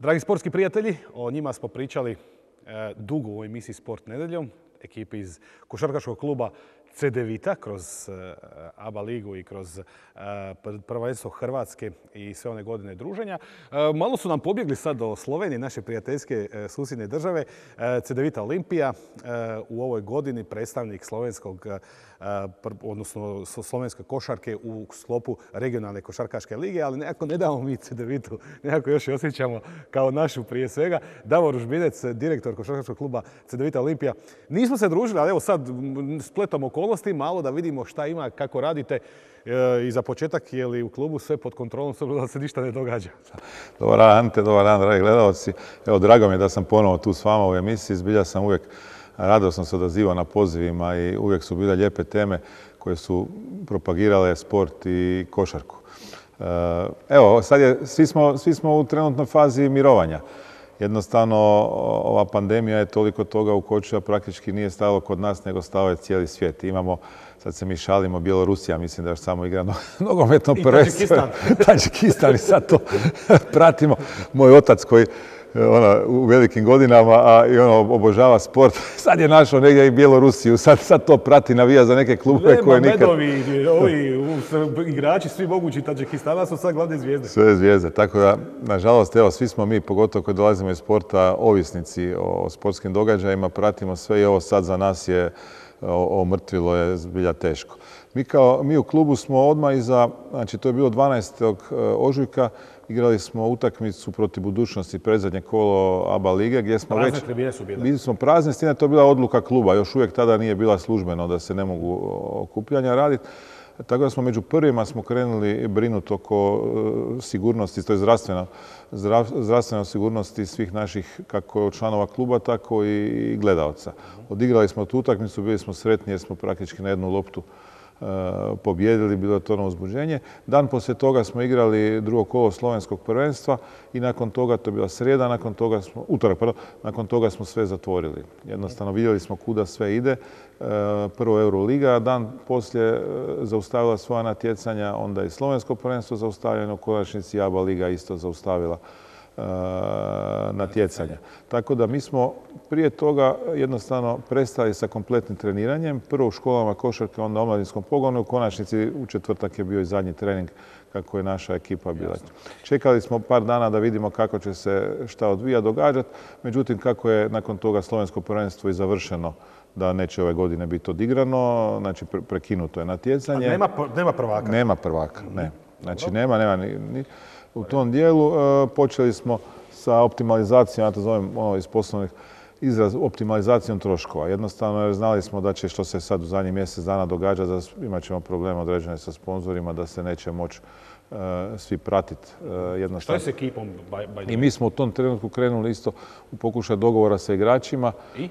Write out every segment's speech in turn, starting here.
Dragi sportski prijatelji, o njima smo pričali e, dugo u emisiji Sport nedeljom, ekipi iz Košarkaškog kluba vita kroz e, ABA ligu i kroz e, prvenstvo Hrvatske i sve one godine druženja. E, malo su nam pobjegli sad do Slovenije, naše prijateljske susjedne države. Cedevita Olimpija u ovoj godini predstavnik slovenskog, odnosno slovenske košarke u sklopu regionalne košarkaške lige, ali nekako ne damo mi Cedevitu, nekako još i osjećamo kao našu prije svega. Davor Užbinec, direktor košarkaškog kluba Cedevita Olimpija. Nismo se družili, ali evo sad spletamo okolo okolnosti, malo da vidimo šta ima, kako radite e, i za početak je li u klubu sve pod kontrolom, s obzirom da se ništa ne događa. Dobar dan Ante, dobar dan dragi gledalci. Evo, drago mi je da sam ponovo tu s vama u emisiji, zbilja sam uvijek Rado sam se odazivao na pozivima i uvijek su bile lijepe teme koje su propagirale sport i košarku. E, evo, sad je, svi smo, svi smo u trenutnoj fazi mirovanja. Jednostavno, ova pandemija je toliko toga ukočila, praktički nije stalo kod nas, nego stao je cijeli svijet. Imamo, sad se mi šalimo, Bjelorusija, mislim da još samo igra nogometno prvenstvo. I Tadžikistan. i sad to pratimo. Moj otac koji Eh, ona, u velikim godinama, a i ono, obožava sport. Sad je našao negdje i Bjelorusiju, sad, to prati, navija za neke klube koje nikad... Medovi, ovi igrači, svi mogući Tadžikistana su sad glavne zvijezde. Sve zvijezde, tako da, nažalost, evo, svi smo mi, pogotovo koji dolazimo iz sporta, ovisnici o sportskim događajima, pratimo sve i ovo sad za nas je omrtvilo je zbilja teško. Mi, mi u klubu smo odmah iza, znači to je bilo 12. E, ožujka, igrali smo utakmicu protiv budućnosti predzadnje kolo ABA lige gdje smo prazne već... tribine su bile. Bili smo prazni, s to je bila odluka kluba, još uvijek tada nije bila službeno da se ne mogu okupljanja raditi. Tako da smo među prvima smo krenuli brinuti oko e, sigurnosti, to je zdravstveno, sigurnosti svih naših kako članova kluba, tako i gledalca. Odigrali smo tu utakmicu, bili smo sretni jer smo praktički na jednu loptu Eh, pobjedili, bilo je to ono uzbuđenje. Dan poslije toga smo igrali drugo kolo slovenskog prvenstva i nakon toga, to je bila srijeda, nakon toga smo, utorak, pardon, nakon toga smo sve zatvorili. Jednostavno vidjeli smo kuda sve ide. Eh, prvo Euroliga, a dan poslije eh, zaustavila svoja natjecanja, onda i slovensko prvenstvo zaustavljeno, u konačnici Aba Liga isto zaustavila natjecanja. Tako da mi smo prije toga jednostavno prestali sa kompletnim treniranjem. Prvo u školama košarke, onda u omladinskom pogonu. U konačnici u četvrtak je bio i zadnji trening kako je naša ekipa bila. Čekali smo par dana da vidimo kako će se šta odvija događati. Međutim, kako je nakon toga slovensko prvenstvo i završeno da neće ove godine biti odigrano, znači prekinuto je natjecanje. nema, nema prvaka? Nema prvaka, ne. Znači nema, nema ni u tom dijelu. E, počeli smo sa optimalizacijom, ja to zovem ono, iz poslovnih izraz optimalizacijom troškova. Jednostavno jer znali smo da će što se sad u zadnjih mjesec dana događa, da imat ćemo probleme određene sa sponzorima, da se neće moći e, svi pratiti e, jednostavno. Što je s ekipom? I mi smo u tom trenutku krenuli isto u pokušaj dogovora sa igračima. I?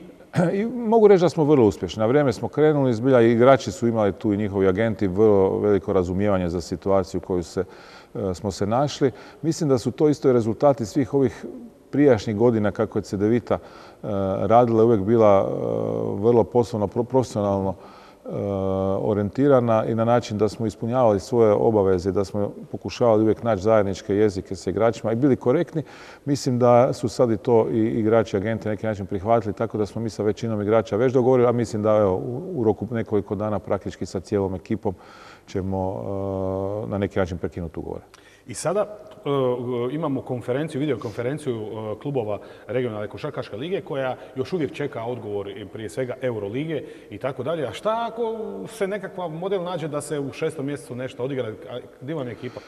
I mogu reći da smo vrlo uspješni. Na vrijeme smo krenuli, zbilja i igrači su imali tu i njihovi agenti vrlo veliko razumijevanje za situaciju koju se, e, smo se našli. Mislim da su to isto i rezultati svih ovih prijašnjih godina kako je Cedevita e, radila uvijek bila e, vrlo poslovno, profesionalno E, orijentirana i na način da smo ispunjavali svoje obaveze, da smo pokušavali uvijek naći zajedničke jezike sa igračima i bili korektni. Mislim da su sad i to i igrači agente na neki način prihvatili, tako da smo mi sa većinom igrača već dogovorili, a mislim da evo, u roku nekoliko dana praktički sa cijelom ekipom ćemo e, na neki način prekinuti ugovore. I sada e, imamo konferenciju, videokonferenciju e, klubova regionalne košarkaške lige koja još uvijek čeka odgovor e, prije svega Eurolige i tako dalje. A šta ako se nekakav model nađe da se u šestom mjesecu nešto odigra? Gdje vam je ekipa?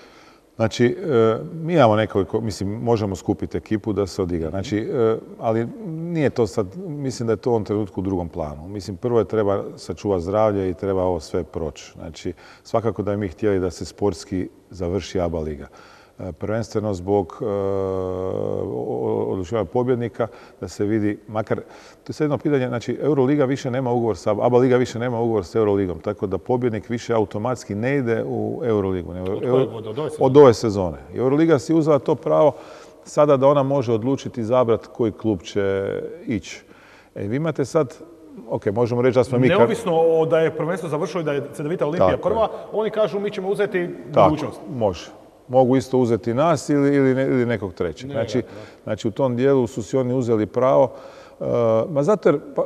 Znači, e, mi imamo nekoliko, mislim, možemo skupiti ekipu da se odigra. Znači, e, ali nije to sad, mislim da je to u ovom trenutku u drugom planu. Mislim, prvo je treba sačuvati zdravlje i treba ovo sve proći. Znači, svakako da bi mi htjeli da se sportski završi ABA liga prvenstveno zbog e, odlučivanja pobjednika, da se vidi, makar, to je sad jedno pitanje, znači Euroliga više nema ugovor sa, ABA Liga više nema ugovor sa Euroligom, tako da pobjednik više automatski ne ide u Euroligu. od, ove sezone. Euroliga si uzela to pravo sada da ona može odlučiti izabrati koji klub će ići. E, vi imate sad ok, možemo reći da smo mi... Neovisno da je prvenstvo završilo i da je Cedevita Olimpija prva, oni kažu mi ćemo uzeti budućnost. može, mogu isto uzeti nas ili, ili nekog trećeg. Znači, znači u tom dijelu su si oni uzeli pravo. Uh, ma zato jer pa,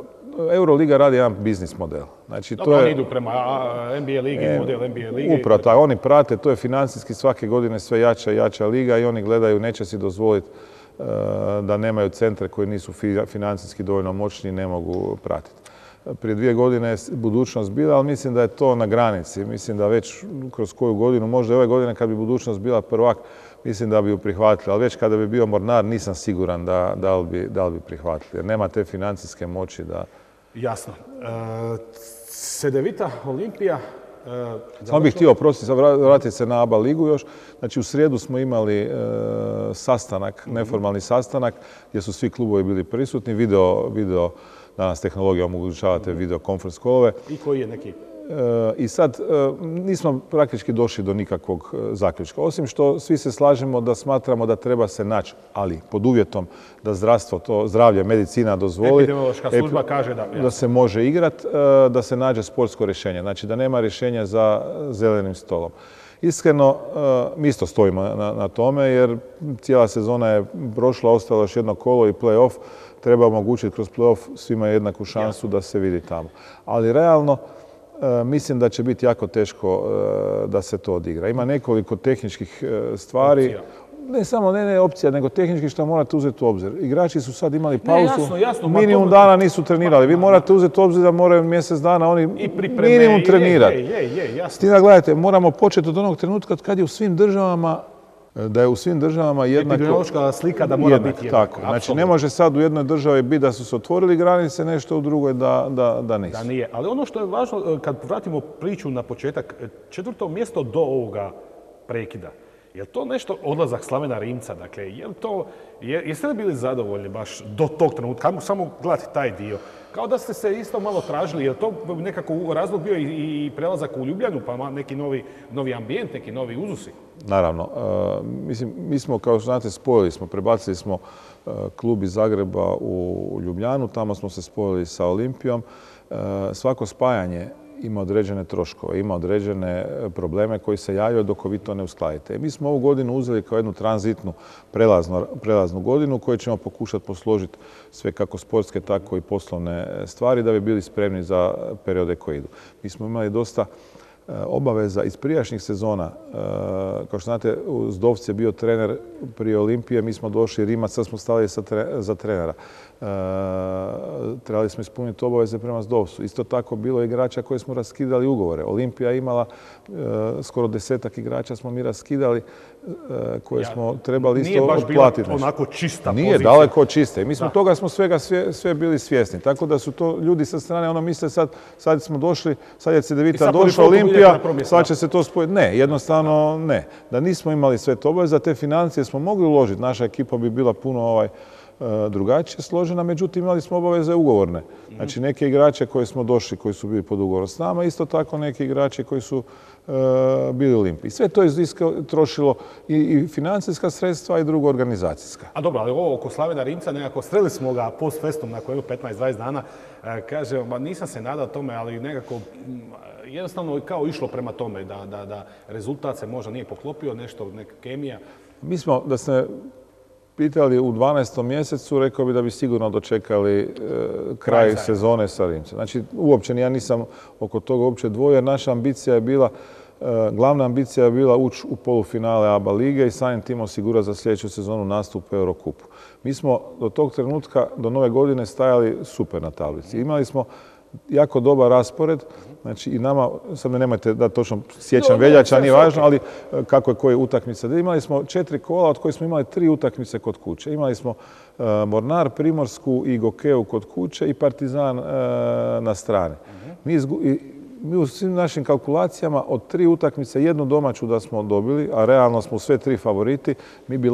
Euroliga radi jedan biznis model. Znači, to. to oni idu prema NBA ligi, model e, NBA ligi. Upravo oni prate, to je financijski svake godine sve jača i jača liga i oni gledaju, neće si dozvoliti eh, da nemaju centre koji nisu financijski dovoljno moćni i ne mogu pratiti prije dvije godine je budućnost bila, ali mislim da je to na granici. Mislim da već kroz koju godinu, možda i ove godine kad bi budućnost bila prvak, mislim da bi ju prihvatili. Ali već kada bi bio Mornar nisam siguran da, li, bi, prihvatili. Jer nema te financijske moći da... Jasno. Sedevita, e, Olimpija, e, Samo bih htio, oprostiti, vratiti se na ABA ligu još. Znači u srijedu smo imali e, sastanak, mhm. neformalni sastanak, gdje su svi klubovi bili prisutni, video, video danas tehnologija omogućavate mhm. conference kolove. I koji je neki? E, I sad, e, nismo praktički došli do nikakvog e, zaključka. Osim što svi se slažemo da smatramo da treba se naći, ali pod uvjetom da zdravstvo, to zdravlje, medicina dozvoli... kaže da... Da se može igrat, da se nađe sportsko rješenje. Znači da nema rješenja za zelenim stolom. Iskreno, mi isto stojimo na, na tome jer cijela sezona je prošla, ostalo još jedno kolo i play-off treba omogućiti kroz playoff svima jednaku šansu da se vidi tamo. Ali realno, e, mislim da će biti jako teško e, da se to odigra. Ima nekoliko tehničkih e, stvari. Ne samo, ne, ne opcija, nego tehnički što morate uzeti u obzir. Igrači su sad imali pauzu, jasno, jasno, pa minimum dana nisu trenirali. Vi pa, morate uzeti u obzir da moraju mjesec dana oni I minimum trenirati. S tim da gledajte, moramo početi od onog trenutka kad je u svim državama da je u svim državama jednako... Epidemiološka slika da mora biti jednako. Tako. Znači, ne može sad u jednoj državi biti da su se otvorili granice, nešto u drugoj da, nisu. Da nije. Ali ono što je važno, e, kad vratimo priču na početak, e, četvrto mjesto do ovoga prekida. Je to nešto odlazak Slavena Rimca? Dakle, je to, jeste li bili zadovoljni baš do tog trenutka? Samo gledati taj dio. Kao da ste se isto malo tražili, je to nekako razlog bio i prelazak u Ljubljanu, pa neki novi, ambijent, neki novi uzusi? Naravno. E, mislim, mi smo, kao što znate, spojili smo, prebacili smo e, klub iz Zagreba u Ljubljanu, tamo smo se spojili sa Olimpijom. E, svako spajanje ima određene troškove, ima određene e, probleme koji se javljaju dok vi to ne uskladite. E, mi smo ovu godinu uzeli kao jednu tranzitnu prelaznu, godinu koju ćemo pokušati posložiti sve kako sportske, tako i poslovne e, stvari da bi bili spremni za periode koje idu. Mi smo imali dosta E, obaveza iz prijašnjih sezona. E, kao što znate, Zdovc je bio trener prije Olimpije, mi smo došli Rimac, sad smo stali za trenera. E, trebali smo ispuniti obaveze prema Zdovcu. Isto tako bilo je igrača koje smo raskidali ugovore. Olimpija imala skoro desetak igrača smo mi raskidali E, koje smo trebali isto Nije baš bila onako čista Nije, daleko čista. I mi smo toga smo svega sve, bili svjesni. Tako da su to ljudi sa strane, ono misle sad, sad smo došli, sad je Cedevita došla Olimpija, sad će se to spojiti. Ne, jednostavno ne. Da nismo imali sve to obaveza, te financije smo mogli uložiti. Naša ekipa bi bila puno ovaj, E, drugačije složena, međutim imali smo obaveze ugovorne. Znači neke igrače koje smo došli, koji su bili pod ugovorom s nama, isto tako neke igrače koji su e, bili limpi. Sve to je trošilo i, financijska sredstva i drugo organizacijska. A dobro, ali ovo oko Slavena Rimca nekako streli smo ga post festom nakon 15-20 dana. E, kaže, ba, nisam se nadao tome, ali nekako mm, jednostavno kao išlo prema tome da, da rezultat se možda nije poklopio, nešto, neka kemija. Mi smo, da se pitali u 12. mjesecu, rekao bi da bi sigurno dočekali e, kraj sezone sa Rimcem. Znači, uopće ja nisam oko toga uopće dvoje. Naša ambicija je bila, e, glavna ambicija je bila ući u polufinale ABA lige i samim tim osigura za sljedeću sezonu nastup u Eurokupu. Mi smo do tog trenutka, do nove godine, stajali super na tablici. Imali smo jako dobar raspored, znači i nama, sad me nemojte da točno sjećam veljača, nije važno, ali e, kako je koje utakmice. Imali smo četiri kola od kojih smo imali tri utakmice kod kuće. Imali smo e, Mornar, Primorsku i Gokeu kod kuće i Partizan e, na strani. Mhm. Mi mi u svim našim kalkulacijama od tri utakmice, jednu domaću da smo dobili, a realno smo sve tri favoriti, mi bi e,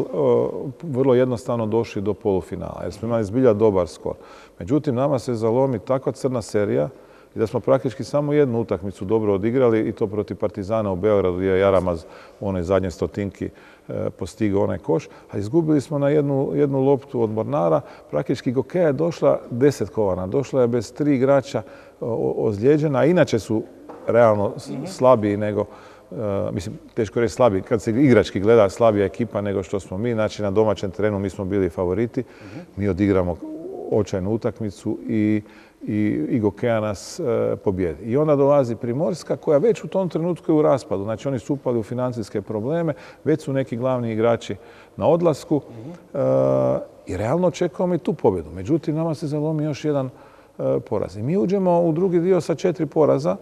vrlo jednostavno došli do polufinala jer smo imali zbilja dobar skor. Međutim, nama se zalomi takva crna serija i da smo praktički samo jednu utakmicu dobro odigrali i to protiv Partizana u Beogradu gdje je Jaramaz u onoj zadnje stotinki e, postigao onaj koš, a izgubili smo na jednu, loptu od Mornara. Praktički Gokeja je došla kovana, došla je bez tri igrača e, ozlijeđena, a inače su realno mhm. slabiji nego, e, mislim, teško reći slabiji, kad se igrački gleda slabija ekipa nego što smo mi, znači na domaćem terenu mi smo bili favoriti, mhm. mi odigramo očajnu utakmicu i, i Igo Keanas e, I onda dolazi Primorska koja već u tom trenutku je u raspadu. Znači oni su upali u financijske probleme, već su neki glavni igrači na odlasku e, i realno očekujemo i tu pobjedu. Međutim, nama se zalomi još jedan e, poraz. I mi uđemo u drugi dio sa četiri poraza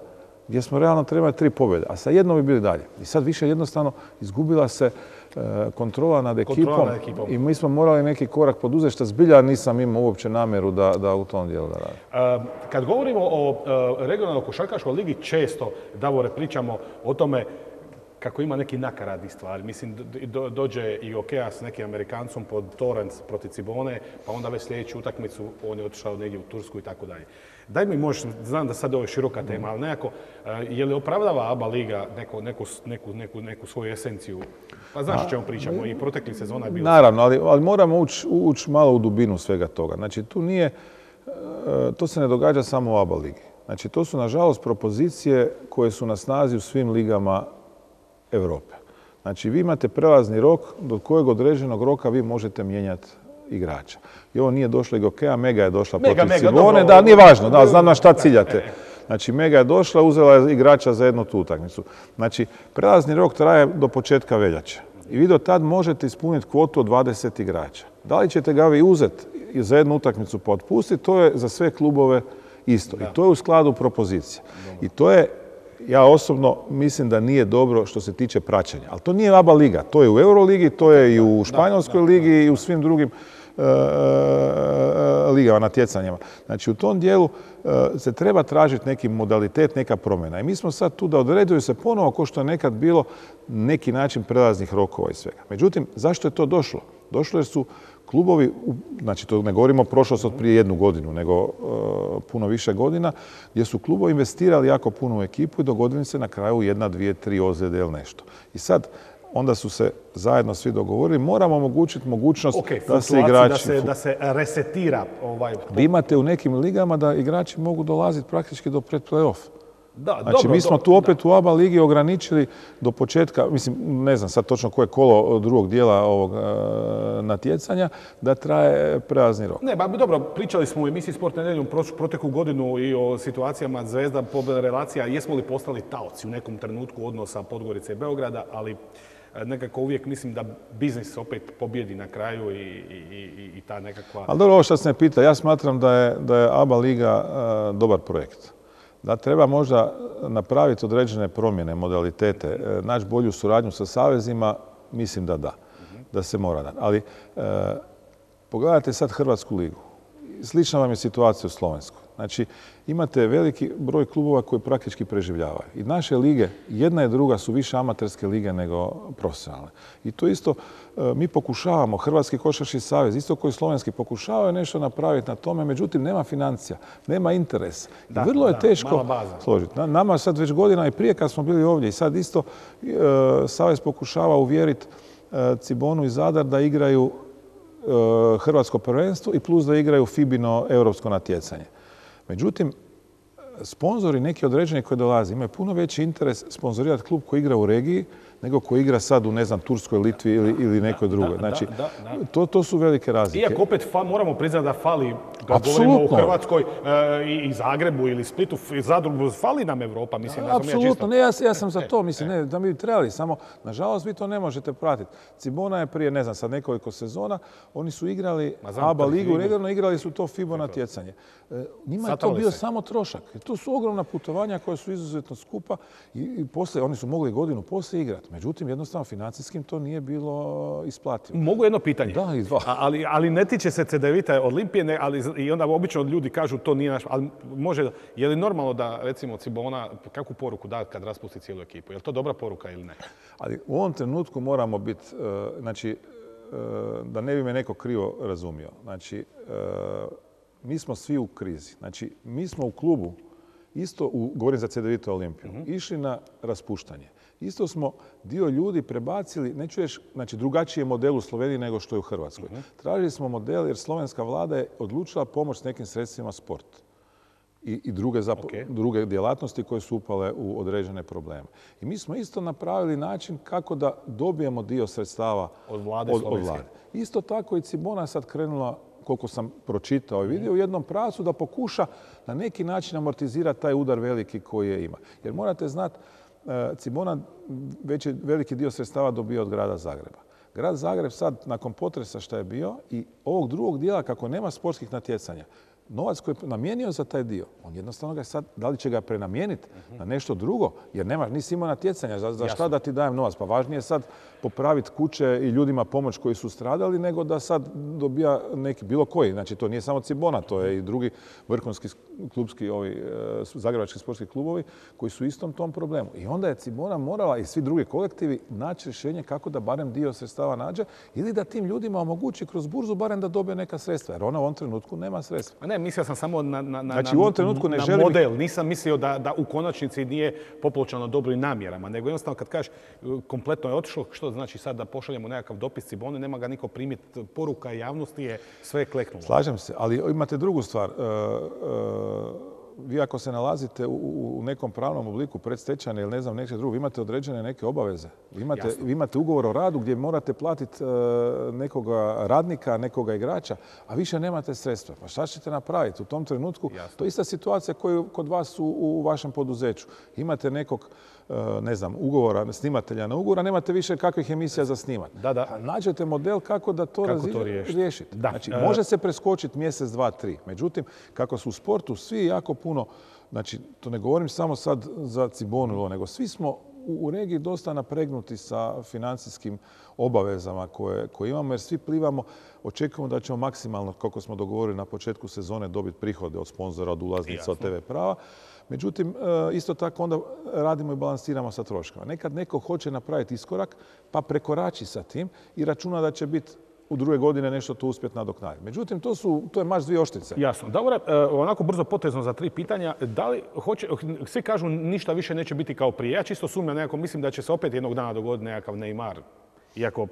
gdje smo realno trebali tri pobjede, a sa jednom bi bili dalje. I sad više jednostavno izgubila se E, kontrola nad ekipom, i mi smo morali neki korak poduzeti što zbilja nisam imao uopće namjeru da, u tom dijelu da radim. E, kad govorimo o e, regionalnoj košarkaškoj ligi, često, Davore, pričamo o tome kako ima neki nakaradni stvari. Mislim, dođe i Okea s nekim Amerikancom pod Torrens protiv Cibone, pa onda već sljedeću utakmicu on je otišao negdje u Tursku i tako dalje. Daj mi možeš, znam da sad ovo je široka tema, mhm. ali nekako, eh, je li opravdava ABA Liga neku, svoju esenciju? Pa znaš o čemu pričamo i proteklih sezona je bilo. Naravno, ali, ali moramo ući malo u dubinu svega toga. Znači, tu nije, eh, to se ne događa samo u ABA Ligi. Znači, to su, nažalost, propozicije koje su na snazi u svim ligama Europe. Znači, vi imate prelazni rok do kojeg određenog roka vi možete mijenjati igrača. I ovo nije došlo i Gokea, Mega je došla protiv da, nije važno, da, znam na šta e. ciljate. Znači, Mega je došla, uzela je igrača za jednu tu utakmicu. Znači, prelazni rok traje do početka veljače. I vi do tad možete ispuniti kvotu od 20 igrača. Da li ćete ga vi uzeti za jednu utakmicu pa otpustiti, to je za sve klubove isto. I to je u skladu propozicije. I to je, ja osobno mislim da nije dobro što se tiče praćenja. Ali to nije ABA liga, to je u Euroligi, to je i u Španjolskoj ligi i u svim drugim E, e, e, ligama, natjecanjima. Znači u tom dijelu se treba tražiti neki modalitet, neka promjena. I mi smo sad tu da odreduju se ponovo ko što je nekad bilo neki način prelaznih rokova i svega. Međutim, zašto je to došlo? Došlo jer su klubovi, znači to ne govorimo prošlost od prije jednu godinu, nego puno više godina, gdje su klubovi investirali jako puno u ekipu i dogodili se na kraju jedna, dvije, tri ozljede ili nešto. I sad, onda su se zajedno svi dogovorili, moramo omogućiti mogućnost da se igrači... Da se, da se resetira ovaj... Vi imate u nekim ligama da igrači mogu dolaziti praktički do pred playoff. Da, znači, mi smo tu opet u ABA ligi ograničili do početka, mislim, ne znam sad točno koje kolo drugog dijela ovog e, natjecanja, da traje prazni rok. Ne, ba, dobro, pričali smo u emisiji Sport nedeljom proteku godinu i o situacijama Zvezda, relacija, jesmo li postali taoci u nekom trenutku odnosa Podgorice i Beograda, ali E, nekako uvijek mislim da biznis opet pobjedi na kraju i, i, i ta nekakva... Ali dobro, ovo što se pita, ja smatram da je, da je ABA Liga e, dobar projekt. Da treba možda napraviti određene promjene, modalitete, e, naći bolju suradnju sa savezima, mislim da da, da se mora da. Ali e, pogledajte sad Hrvatsku ligu. Slična vam je situacija u Slovenskoj. Znači, imate veliki broj klubova koji praktički preživljavaju. I naše lige, jedna i druga, su više amaterske lige nego profesionalne. I to isto e, mi pokušavamo, Hrvatski košarski savez, isto koji slovenski, pokušavaju nešto napraviti na tome, međutim, nema financija, nema interes. vrlo je teško složiti. nama sad već godina i prije kad smo bili ovdje i sad isto e, savez pokušava uvjeriti e, Cibonu i Zadar da igraju hrvatsko prvenstvo i plus da igraju Fibino europsko natjecanje. Međutim, sponzori neki određeni koji dolaze imaju puno veći interes sponzorirati klub koji igra u regiji nego koji igra sad u, ne znam, Turskoj, Litvi ili, nekoj drugoj. Znači, To, su velike razlike. Iako opet moramo priznati da fali, kad govorimo o Hrvatskoj eh, i Zagrebu ili Splitu, Zadrugu, fali nam Europa, mislim. Da, Apsolutno, ja ne, ja, sam za e, to, e, mislim, e. ne, da mi bi trebali, samo, nažalost, vi to ne možete pratiti. Cibona je prije, ne znam, sad nekoliko sezona, oni su igrali znam, ABA ligu, regularno igrali su to FIBO natjecanje. Eh, njima je to bio samo trošak. To su ogromna putovanja koja su izuzetno skupa i, i poslije, oni su mogli godinu poslije igrati. Međutim, jednostavno, financijskim to nije bilo isplativo. Mogu jedno pitanje? Da, Ali, ali ne tiče se CDVita Olimpije, ali i onda obično ljudi kažu to nije naš... Ali može, je li normalno da, recimo, Cibona, kakvu poruku da kad raspusti cijelu ekipu? Je li to dobra poruka ili ne? Ali u ovom trenutku moramo biti, e, znači, e, da ne bi me neko krivo razumio. Znači, e, mi smo svi u krizi. Znači, mi smo u klubu, isto, u, govorim za CDVita Olimpiju, mhm. išli na raspuštanje. Isto smo dio ljudi prebacili, neću čuješ, znači drugačiji je model u Sloveniji nego što je u Hrvatskoj. Mhm. Tražili smo model jer slovenska vlada je odlučila pomoć s nekim sredstvima sport i, druge, djelatnosti koje su upale u određene probleme. I mi smo isto napravili način kako da dobijemo dio sredstava od vlade. vlade. Isto tako i Cibona je sad krenula koliko sam pročitao i mhm. vidio, u jednom pravcu da pokuša na neki način amortizirati taj udar veliki koji je ima. Jer morate znati, E, Cibona već je veliki dio sredstava dobio od grada Zagreba. Grad Zagreb sad nakon potresa što je bio i ovog drugog dijela kako nema sportskih natjecanja, novac koji je namijenio za taj dio, on jednostavno ga sad, da li će ga prenamijeniti na nešto drugo, jer nema, nisi imao natjecanja, za, šta da ti dajem novac? Pa važnije je sad popraviti kuće i ljudima pomoć koji su stradali, nego da sad dobija neki, bilo koji, znači to nije samo Cibona, to je i drugi vrhunski klubski, ovi, e, zagrebački sportski klubovi koji su u istom tom problemu. I onda je Cibona morala i svi drugi kolektivi naći rješenje kako da barem dio sredstava nađe ili da tim ljudima omogući kroz burzu barem da dobije neka sredstva, jer ona u ovom trenutku nema sredstva. Ne, mislio sam samo na, na, znači, u ovom trenutku ne želim... model. Nisam mislio da, u konačnici nije popločano dobri namjerama, nego jednostavno kad kažeš kompletno je otišlo, što znači sad da pošaljemo nekakav dopis Cibone, nema ga niko primiti, poruka javnosti je sve kleknulo. Slažem se, ali imate drugu stvar. E, e, vi ako se nalazite u, nekom pravnom obliku predstečajne ili ne znam nešto drugo, vi imate određene neke obaveze. Vi imate, ugovor o radu gdje morate platiti e, nekoga radnika, nekoga igrača, a više nemate sredstva. Pa šta ćete napraviti u tom trenutku? To je ista situacija koja je kod vas u vašem poduzeću. Imate nekog E, ne znam, ugovora, snimatelja na ugovora, nemate više kakvih emisija za snimat. Da, da. Pa nađete model kako da to, riješite. Da. Znači, e. može se preskočiti mjesec, dva, tri. Međutim, kako su u sportu svi jako puno, znači, to ne govorim samo sad za Cibonu, mm. nego svi smo u, regiji dosta napregnuti sa financijskim obavezama koje, imamo, jer svi plivamo, očekujemo da ćemo maksimalno, kako smo dogovorili na početku sezone, dobiti prihode od sponzora, od ulaznica, od TV prava. Međutim, e, isto tako onda radimo i balansiramo sa troškama. Nekad neko hoće napraviti iskorak pa prekorači sa tim i računa da će biti u druge godine nešto to uspjeti nadoknaditi. Međutim, to, su, to je mač dvije oštrice. Jasno. Davore, e, onako brzo potezno za tri pitanja. Da li hoće, svi kažu ništa više neće biti kao prije. Ja čisto sumnjam nekako, mislim da će se opet jednog dana dogoditi nekakav Neymar. Iako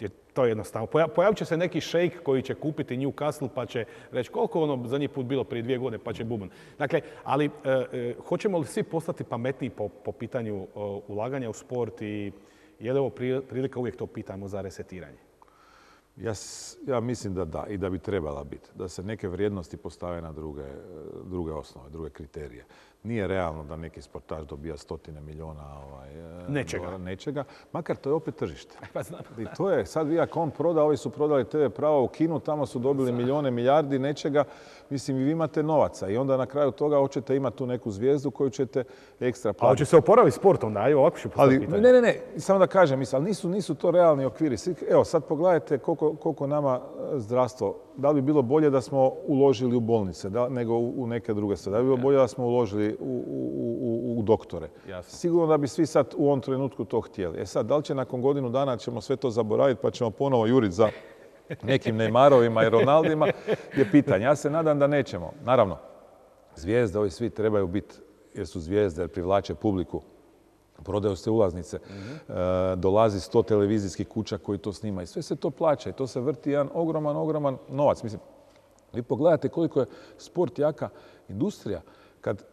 je to jednostavno. Pojavit će se neki šejk koji će kupiti Newcastle pa će reći koliko ono zadnji put bilo prije dvije godine pa će bubon. Dakle, ali e, e, hoćemo li svi postati pametniji po, pitanju ulaganja u sport i je li ovo prilika, uvijek to pitamo, za resetiranje? Ja, ja mislim da da i da bi trebala biti. Da se neke vrijednosti postave na druge e, osnove, druge kriterije. Nije realno da neki sportaš dobija stotine miliona ovaj, e, nečega. nečega. Makar to je opet tržište. Pa I to je, sad vi ako on proda, ovi su prodali TV prava u Kinu, tamo su dobili milijone, milijardi nečega. Mislim, vi imate novaca i onda na kraju toga hoćete imati tu neku zvijezdu koju ćete ekstra platiti. A hoće se oporaviti sportom, onda, ovako ću ali, Ne, ne, ne, samo da kažem, mislim, ali nisu, nisu to realni okviri. Evo, sad pogledajte koliko, nama e, zdravstvo da li bi bilo bolje da smo uložili u bolnice nego u, neke druge stvari? Da li bi bilo bolje da smo uložili u, doktore. Sigurno da bi svi sad u ovom trenutku to htjeli. E sad, da li će nakon godinu dana ćemo sve to zaboraviti pa ćemo ponovo juriti za nekim Neymarovima i Ronaldima je pitanje. Ja se nadam da nećemo. Naravno, zvijezde ovi svi trebaju biti jer su zvijezde, jer privlače publiku. Prodaju se ulaznice, mhm. e, dolazi sto televizijskih kuća koji to snima i sve se to plaća i to se vrti jedan ogroman, ogroman novac. Mislim, vi pogledate koliko je sport jaka industrija. Kad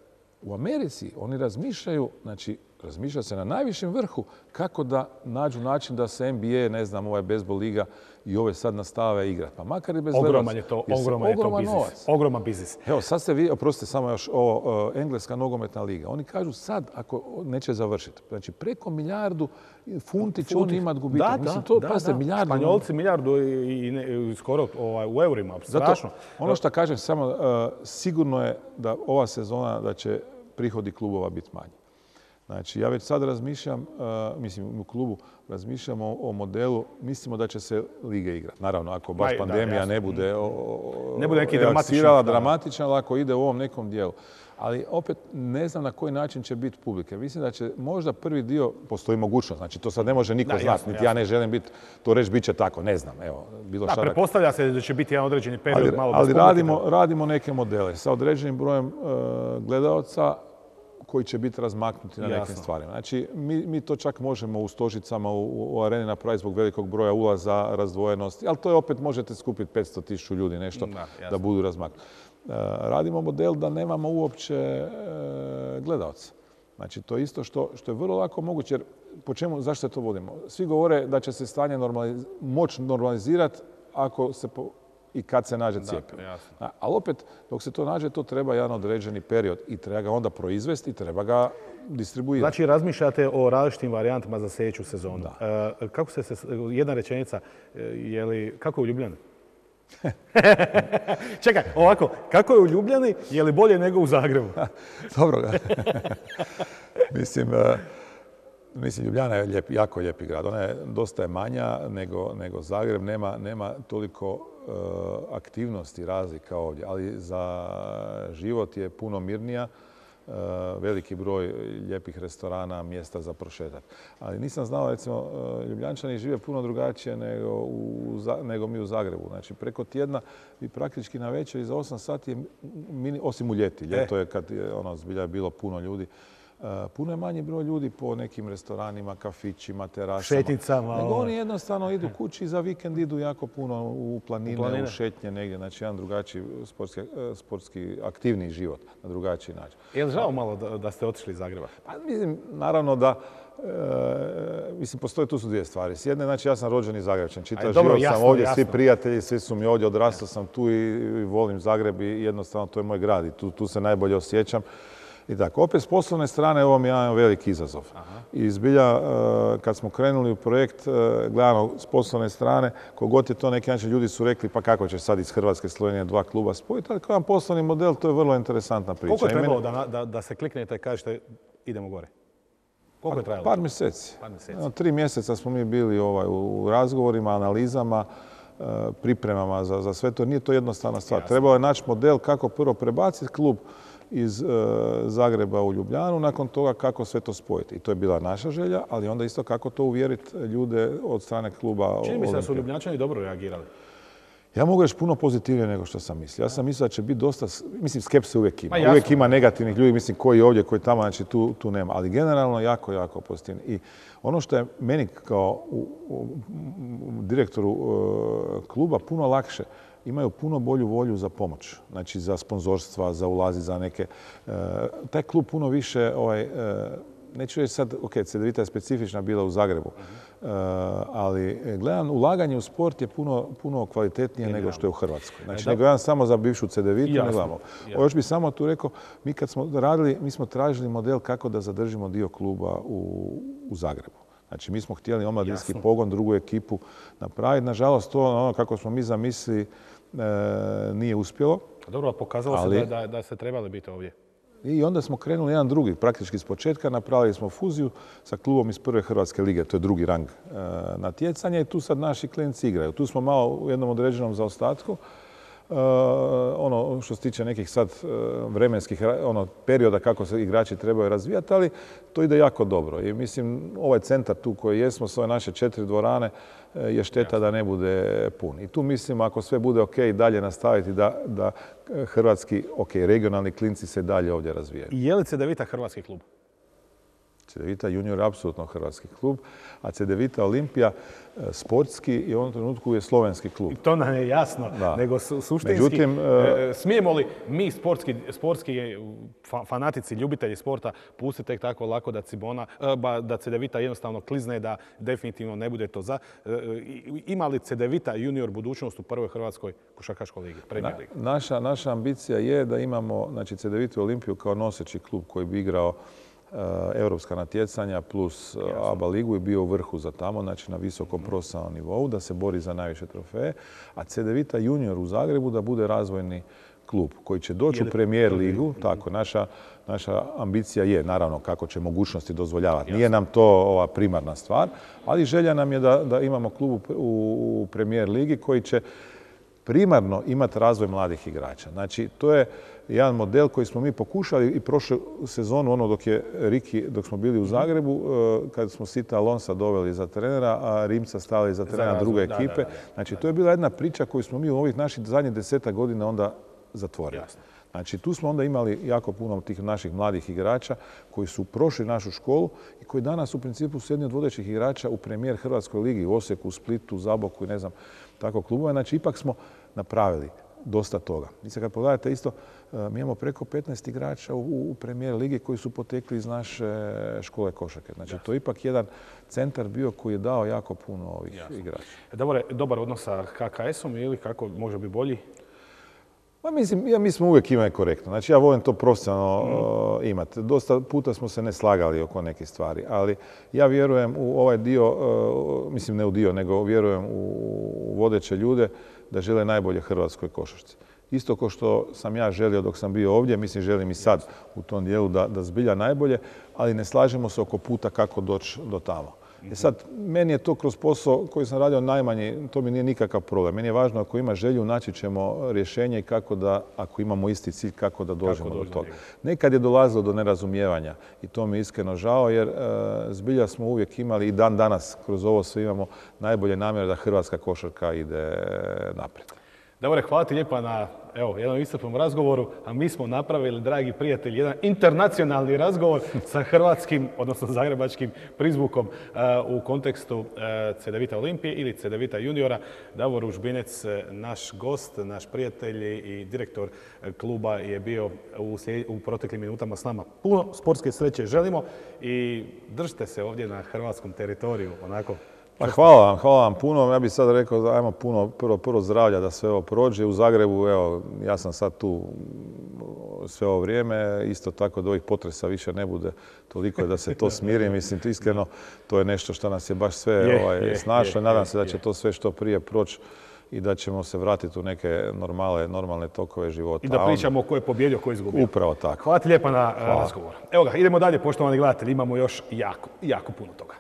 u Americi oni razmišljaju, znači razmišlja se na najvišem vrhu kako da nađu način da se NBA, ne znam, ovaj bezbol liga i ove sad nastave igrati. Pa makar i bez Ogroman to, ogroman, je to biznis. Ogroman biznis. Evo, sad ste vi, oprostite samo još o Engleska nogometna liga. Oni kažu sad ako neće završiti. Znači preko milijardu funti će oni imati gubitak. Da, da, da. Milijardu... Španjolci milijardu i, skoro ovaj, u eurima, strašno. Zato, ono što kažem samo, e, sigurno je da ova sezona da će prihodi klubova biti manji. Znači, ja već sad razmišljam, e, mislim u klubu, razmišljamo o, modelu, mislimo da će se lige igrati. Naravno, ako baš pandemija ne bude ne bude neki dramatičan, dramatičan, ali ako ide u ovom nekom dijelu. Ali opet ne znam na koji način će biti publike. Mislim da će možda prvi dio, postoji mogućnost, znači to sad ne može niko znati, niti ja ne želim biti, to reći bit će tako, ne znam, evo, bilo da, prepostavlja se da će biti jedan određeni period ali, malo Ali radimo, radimo neke modele sa određenim brojem e, gledaoca koji će biti razmaknuti na nekim stvarima. Znači, mi, to čak možemo u stožicama u, areni napraviti zbog velikog broja ulaza, razdvojenosti, ali to je opet možete skupiti 500 tisuću ljudi nešto da, budu razmaknuti. E, radimo model da nemamo uopće e, gledalca. Znači, to je isto što, je vrlo lako moguće, jer po čemu, zašto to vodimo? Svi govore da će se stanje moć normalizirati ako se i kad se nađe cijepivo. Ali opet, dok se to nađe, to treba jedan određeni period i treba ga onda proizvesti i treba ga distribuirati. Znači, razmišljate o različitim varijantama za sljedeću sezonu. Da. E, kako se, jedna rečenica, e, je li, kako je u Ljubljani? Čekaj, ovako, kako je u Ljubljani, je li bolje nego u Zagrebu? Dobro ga. Mislim, e, Mislim, Ljubljana je lijep, jako lijepi grad. Ona je dosta je manja nego, nego Zagreb. Nema, nema toliko e, aktivnosti razlika ovdje, ali za život je puno mirnija. E, veliki broj lijepih restorana, mjesta za prošetak. Ali nisam znao, recimo, e, Ljubljančani žive puno drugačije nego, u, nego mi u Zagrebu. Znači, preko tjedna i praktički na večer i za 8 sati, je mini, osim u ljeti. Ljeto je kad je ono, zbilja bilo puno ljudi Eh, puno je manji broj ljudi po nekim restoranima, kafićima, terasama. Šetnicama. Nego ono. oni jednostavno idu kući i za vikend idu jako puno u planine, u, šetnje negdje. Znači jedan drugačiji sportski, eh, aktivni život na drugačiji način. Je li žao malo da, ste otišli iz Zagreba? Pa mislim, naravno da eh, mislim, postoje tu su dvije stvari. S jedne, znači ja sam rođen i zagrebačan, čitav život sam ovdje, svi prijatelji, svi su mi ovdje, odrastao sam tu i, volim Zagreb i jednostavno to je moj grad i tu se najbolje osjećam. I tako, opet s poslovne strane ovo mi je jedan veliki izazov. I zbilja, e, kad smo krenuli u projekt, e, gledano s poslovne strane, kogod je to neki način, ljudi su rekli pa kako će sad iz Hrvatske Slovenije dva kluba spojiti, ali kao jedan poslovni model, to je vrlo interesantna priča. Koliko je trebalo da, se kliknete i kažete idemo gore? Koliko je pa, trajalo? Par mjeseci. Par mjeseci. tri mjeseca smo mi bili ovaj, u razgovorima, analizama, e, pripremama za, sve to. Nije to jednostavna stvar. Trebalo je naći model kako prvo prebaciti klub iz e, Zagreba u Ljubljanu, nakon toga kako sve to spojiti. I to je bila naša želja, ali onda isto kako to uvjeriti ljude od strane kluba. Čini mi se da su Ljubljančani dobro reagirali. Ja mogu reći puno pozitivnije nego što sam mislio. Ja sam mislio da će biti dosta, mislim skepse uvijek ima. uvijek ima negativnih ljudi, mislim koji ovdje, koji tamo, znači tu, nema. Ali generalno jako, jako pozitivni I ono što je meni kao direktoru e, kluba puno lakše, imaju puno bolju volju za pomoć, znači za sponzorstva, za ulazi, za neke. E, taj klub puno više, ovaj, e, neću reći sad, ok, Cedevita je specifična bila u Zagrebu, mhm. e, ali gledam, ulaganje u sport je puno, kvalitetnije nego što je u Hrvatskoj. Znači, nego ne gledam samo za bivšu Cedevitu, ne gledamo. još bi samo tu rekao, mi kad smo radili, mi smo tražili model kako da zadržimo dio kluba u, Zagrebu. Znači, mi smo htjeli omladinski pogon, drugu ekipu napraviti. Nažalost, to ono kako smo mi zamislili E, nije uspjelo. Dobro, pokazalo se da, da, trebali biti ovdje. I onda smo krenuli jedan drugi, praktički iz početka, napravili smo fuziju sa klubom iz prve Hrvatske lige, to je drugi rang e, natjecanja i tu sad naši klinci igraju. Tu smo malo u jednom određenom zaostatku. E, ono što se tiče nekih sad vremenskih ono, perioda kako se igrači trebaju razvijati, ali to ide jako dobro. I mislim, ovaj centar tu koji jesmo, s ove naše četiri dvorane, E, je šteta da ne bude pun. I tu mislim ako sve bude ok dalje nastaviti da, e, hrvatski, ok, regionalni klinci se dalje ovdje razvijaju. I je li Cedevita hrvatski klub? Cedevita junior je apsolutno hrvatski klub, a Cedevita Olimpija e, sportski i u ovom trenutku je slovenski klub. I to nam je jasno, nego suštinski, Međutim, e, e, smijemo li mi sportski, fanatici, ljubitelji sporta, pustiti tek tako lako da Cibona, da Cedevita jednostavno klizne, da definitivno ne bude to za. ima li Cedevita junior budućnost u prvoj Hrvatskoj košarkaškoj ligi, premijer ligi? naša, naša ambicija je da imamo znači, Cedevitu Olimpiju kao noseći klub koji bi igrao Eh, europska natjecanja plus eh, ABA ligu i bio u vrhu za tamo, znači na visokom mhm. profesionalnom nivou, da se bori za najviše trofeje, a Cedevita junior u Zagrebu da bude razvojni klub koji će doći u premijer mhm. ligu, tako, naša, naša ambicija je, naravno, kako će mogućnosti dozvoljavati. Nije nam to ova primarna stvar, ali želja nam je da, imamo klub u, u premijer ligi koji će primarno imati razvoj mladih igrača. Znači, to je jedan model koji smo mi pokušali i prošle sezonu, ono dok je Riki, dok smo bili u mhm. Zagrebu, e, kada smo Sita Alonsa doveli za trenera, a Rimca stali za trenera druge ekipe. znači, to je bila jedna priča koju smo mi u ovih naših zadnjih deseta godina onda zatvorili. Znači, tu smo onda imali jako puno tih naših mladih igrača koji su prošli našu školu i koji danas u principu su jedni od vodećih igrača u premijer Hrvatskoj ligi u Osijeku, u Splitu, u Zaboku i ne znam tako klubove. Znači, ipak smo napravili dosta toga. I sad kad pogledate isto, e, mi imamo preko 15 igrača u, premijer ligi koji su potekli iz naše e, škole košake. Znači to je ipak jedan centar bio koji je dao jako puno ovih igrača. E, dobar, dobar odnos sa KKS-om ili kako može biti bolji? Pa mislim, ja, mi smo uvijek imali korektno. Znači ja volim to profesionalno mhm. imati. Dosta puta smo se ne slagali oko nekih stvari, ali ja vjerujem u ovaj dio, mislim ne u dio, nego vjerujem u vodeće ljude da žele najbolje hrvatskoj košarci. Isto ko što sam ja želio dok sam bio ovdje, mislim želim i sad u tom dijelu da, da zbilja najbolje, ali ne slažemo se oko puta kako doći do tamo. E sad, meni je to kroz posao koji sam radio najmanji, to mi nije nikakav problem. Meni je važno ako ima želju, naći ćemo rješenje i kako da, ako imamo isti cilj, kako da dođemo do toga. Nekad je dolazilo do nerazumijevanja i to mi je iskreno žao jer e, zbilja smo uvijek imali i dan danas kroz ovo sve imamo najbolje namjere da hrvatska košarka ide naprijed. Dobre hvala ti lijepa na evo, jednom istopnom razgovoru, a mi smo napravili, dragi prijatelji, jedan internacionalni razgovor sa hrvatskim, odnosno zagrebačkim prizvukom eh, u kontekstu eh, Cedevita Olimpije ili Cedevita juniora. Davor Užbinec, eh, naš gost, naš prijatelj i direktor kluba je bio u, u proteklim minutama s nama. Puno sportske sreće želimo i držite se ovdje na hrvatskom teritoriju, onako pa hvala vam, hvala vam puno. Ja bih sad rekao, ajmo puno, prvo, prvo zdravlja da sve ovo prođe. U Zagrebu, evo, ja sam sad tu sve ovo vrijeme, isto tako da ovih potresa više ne bude toliko da se to smiri. Mislim, iskreno, to je nešto što nas je baš sve ovaj, snašlo. Nadam se da će to sve što prije proći i da ćemo se vratiti u neke normale, normalne tokove života. I da pričamo onda... ko je pobjedio, ko je izgubio. Upravo tako. Hvala ti lijepa na razgovor. Evo ga, idemo dalje, poštovani gledatelji, imamo još jako, jako puno toga.